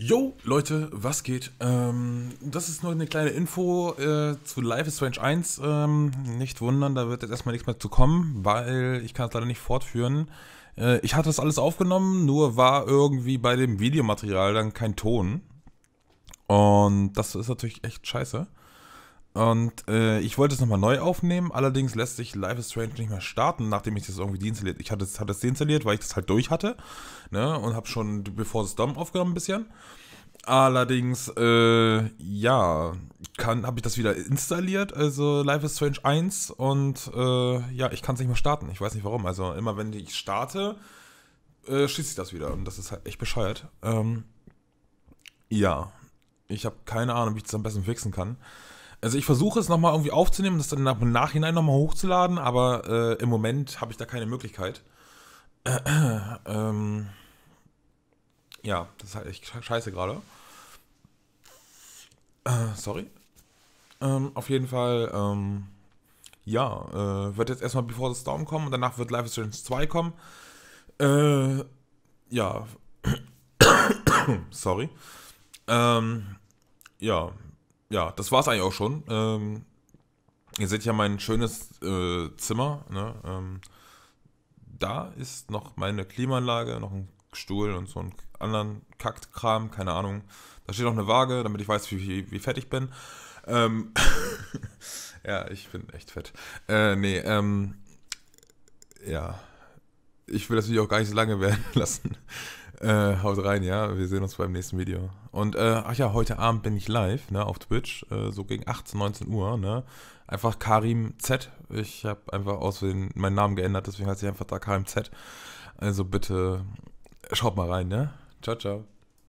Yo, Leute, was geht? Ähm, das ist nur eine kleine Info äh, zu Life is Strange 1. Ähm, nicht wundern, da wird jetzt erstmal nichts mehr zu kommen, weil ich kann es leider nicht fortführen. Äh, ich hatte das alles aufgenommen, nur war irgendwie bei dem Videomaterial dann kein Ton. Und das ist natürlich echt scheiße. Und äh, ich wollte es nochmal neu aufnehmen, allerdings lässt sich Life is Strange nicht mehr starten, nachdem ich das irgendwie deinstalliert. Ich hatte es hatte deinstalliert, weil ich das halt durch hatte, ne? Und habe schon bevor das Dom aufgenommen ein bisschen. Allerdings, äh, ja, habe ich das wieder installiert, also Life is Strange 1 und äh, ja, ich kann es nicht mehr starten. Ich weiß nicht warum. Also immer wenn ich starte, äh, schließt sich das wieder und das ist halt echt bescheuert. Ähm, ja, ich habe keine Ahnung, wie ich das am besten fixen kann. Also ich versuche es nochmal irgendwie aufzunehmen, das dann im Nachhinein nochmal hochzuladen, aber äh, im Moment habe ich da keine Möglichkeit. Äh, ähm, ja, das ist halt echt scheiße gerade. Äh, sorry. Ähm, auf jeden Fall, ähm, ja, äh, wird jetzt erstmal Before the Storm kommen und danach wird Life is Strange 2 kommen. Äh, ja. sorry. Ähm, ja, ja, das war es eigentlich auch schon. Ähm, ihr seht ja mein schönes äh, Zimmer. Ne? Ähm, da ist noch meine Klimaanlage, noch ein Stuhl und so einen anderen Kackkram, keine Ahnung. Da steht noch eine Waage, damit ich weiß, wie, wie, wie fett ich bin. Ähm ja, ich bin echt fett. Äh, nee, ähm, ja. Ich will das Video auch gar nicht so lange werden lassen. Äh, haut rein, ja. Wir sehen uns beim nächsten Video. Und äh, ach ja, heute Abend bin ich live, ne, auf Twitch, äh, so gegen 18, 19 Uhr, ne. Einfach Karim Z. Ich habe einfach aus meinen Namen geändert, deswegen heißt ich einfach da Karim Z. Also bitte schaut mal rein, ne? Ciao, ciao.